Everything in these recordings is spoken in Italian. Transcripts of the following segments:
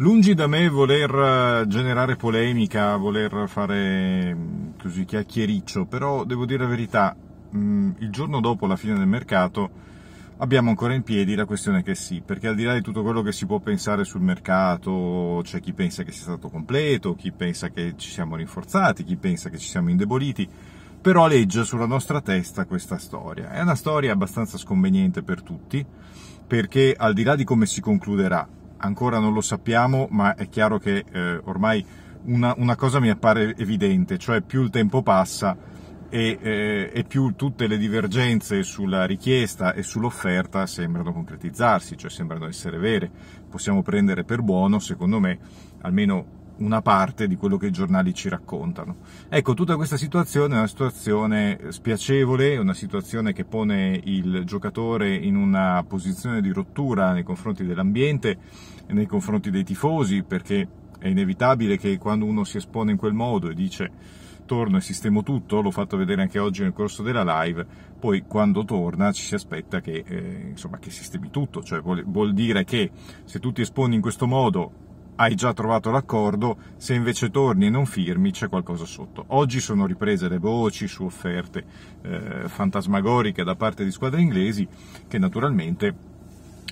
Lungi da me voler eh, generare polemica, voler fare mm, così chiacchiericcio, però devo dire la verità, mm, il giorno dopo la fine del mercato abbiamo ancora in piedi la questione che sì, perché al di là di tutto quello che si può pensare sul mercato, c'è chi pensa che sia stato completo, chi pensa che ci siamo rinforzati, chi pensa che ci siamo indeboliti, però legge sulla nostra testa questa storia. È una storia abbastanza sconveniente per tutti, perché al di là di come si concluderà, ancora non lo sappiamo, ma è chiaro che eh, ormai una, una, cosa mi appare evidente, cioè più il tempo passa e, eh, e più tutte le divergenze sulla richiesta e sull'offerta sembrano concretizzarsi, cioè sembrano essere vere. Possiamo prendere per buono, secondo me, almeno una parte di quello che i giornali ci raccontano. Ecco, tutta questa situazione è una situazione spiacevole, è una situazione che pone il giocatore in una posizione di rottura nei confronti dell'ambiente, nei confronti dei tifosi, perché è inevitabile che quando uno si espone in quel modo e dice torno e sistemo tutto, l'ho fatto vedere anche oggi nel corso della live, poi quando torna ci si aspetta che, eh, insomma, che sistemi tutto, cioè vuol, vuol dire che se tu ti esponi in questo modo hai già trovato l'accordo, se invece torni e non firmi c'è qualcosa sotto. Oggi sono riprese le voci su offerte eh, fantasmagoriche da parte di squadre inglesi che naturalmente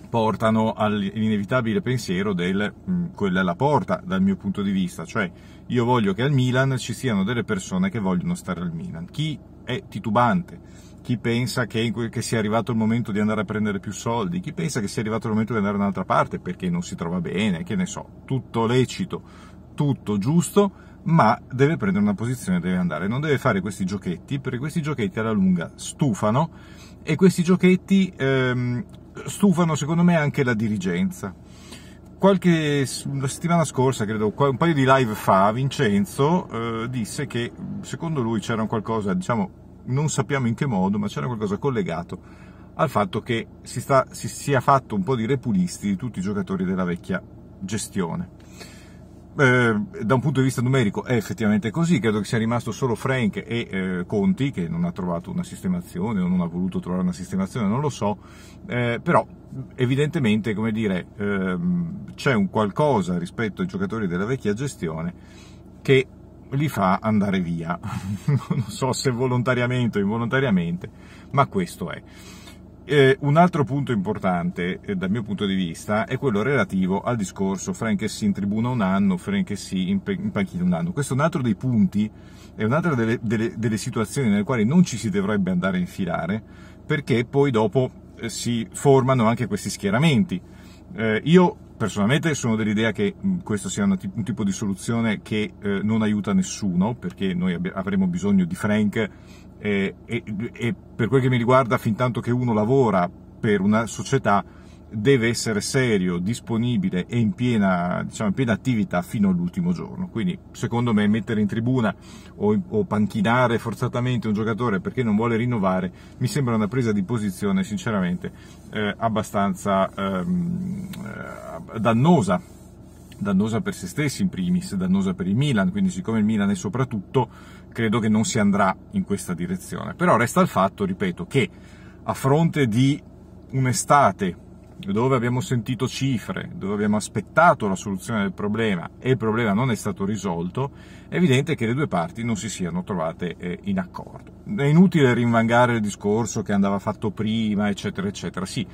portano all'inevitabile pensiero del mh, mm, quella è la porta dal mio punto di vista, cioè io voglio che al Milan ci siano delle persone che vogliono stare al Milan. Chi è titubante chi pensa che, che, sia arrivato il momento di andare a prendere più soldi, chi pensa che sia arrivato il momento di andare da un'altra parte perché non si trova bene, che ne so, tutto lecito, tutto giusto, ma deve prendere una posizione, deve andare, non deve fare questi giochetti, perché questi giochetti alla lunga stufano e questi giochetti ehm, stufano secondo me anche la dirigenza. Qualche settimana scorsa, credo, un paio di live fa, Vincenzo eh, disse che secondo lui c'era qualcosa, diciamo, non sappiamo in che modo, ma c'era qualcosa collegato al fatto che si, sta, si sia fatto un po' di repulisti di tutti i giocatori della vecchia gestione. Eh, da un punto di vista numerico è effettivamente così, credo che sia rimasto solo Frank e eh, Conti, che non ha trovato una sistemazione o non ha voluto trovare una sistemazione, non lo so, eh, però evidentemente come dire, ehm, c'è un qualcosa rispetto ai giocatori della vecchia gestione che li fa andare via. non so se volontariamente o involontariamente, ma questo è. Eh, un altro punto importante eh, dal mio punto di vista è quello relativo al discorso Franchessi in tribuna un anno, Franchessi in, in panchina un anno. Questo è un altro dei punti, è un'altra delle, delle, delle situazioni nelle quali non ci si dovrebbe andare a infilare perché poi dopo eh, si formano anche questi schieramenti. Eh, io Personalmente sono dell'idea che mm, questa sia una, un tipo di soluzione che eh, non aiuta nessuno, perché noi avremo bisogno di Frank eh, e, e per quel che mi riguarda, fin tanto che uno lavora per una società, deve essere serio, disponibile e in piena, diciamo, in piena attività fino all'ultimo giorno. Quindi, secondo me, mettere in tribuna o, o, panchinare forzatamente un giocatore perché non vuole rinnovare mi sembra una presa di posizione, sinceramente, eh, abbastanza ehm, eh, dannosa dannosa per se stessi in primis, dannosa per il Milan, quindi siccome il Milan è soprattutto, credo che non si andrà in questa direzione. Però resta il fatto, ripeto, che a fronte di un'estate dove abbiamo sentito cifre, dove abbiamo aspettato la soluzione del problema e il problema non è stato risolto, è evidente che le due parti non si siano trovate eh, in accordo. È inutile rinvangare il discorso che andava fatto prima, eccetera, eccetera. Sì,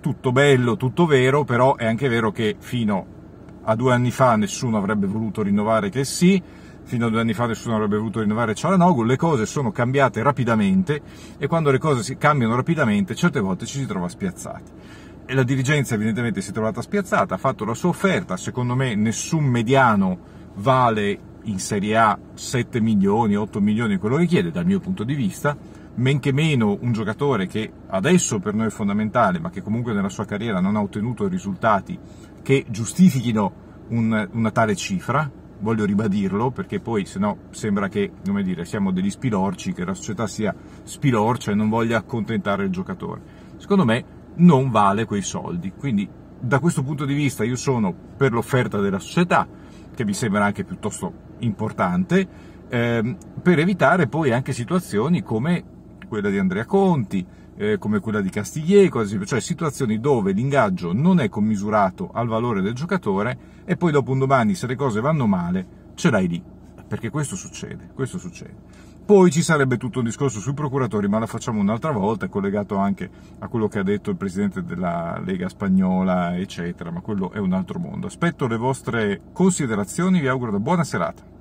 tutto bello, tutto vero, però è anche vero che fino a due anni fa nessuno avrebbe voluto rinnovare che sì, fino a due anni fa nessuno avrebbe voluto rinnovare Cialanoglu, le cose sono cambiate rapidamente e quando le cose si cambiano rapidamente certe volte ci si trova spiazzati e la dirigenza evidentemente si è trovata spiazzata, ha fatto la sua offerta, secondo me nessun mediano vale in Serie A 7 milioni, 8 milioni, quello che chiede dal mio punto di vista, men che meno un giocatore che adesso per noi è fondamentale, ma che comunque nella sua carriera non ha ottenuto risultati che giustifichino un, una tale cifra, voglio ribadirlo perché poi se no sembra che come dire, siamo degli spilorci, che la società sia spilorcia e non voglia accontentare il giocatore. Secondo me non vale quei soldi. Quindi da questo punto di vista io sono per l'offerta della società, che mi sembra anche piuttosto importante, ehm, per evitare poi anche situazioni come quella di Andrea Conti, eh, come quella di Castiglieco, ad esempio, cioè situazioni dove l'ingaggio non è commisurato al valore del giocatore e poi dopo un domani, se le cose vanno male, ce l'hai lì, perché questo succede, questo succede. Poi ci sarebbe tutto un discorso sui procuratori, ma la facciamo un'altra volta, collegato anche a quello che ha detto il presidente della Lega Spagnola, eccetera, ma quello è un altro mondo. Aspetto le vostre considerazioni, vi auguro una buona serata.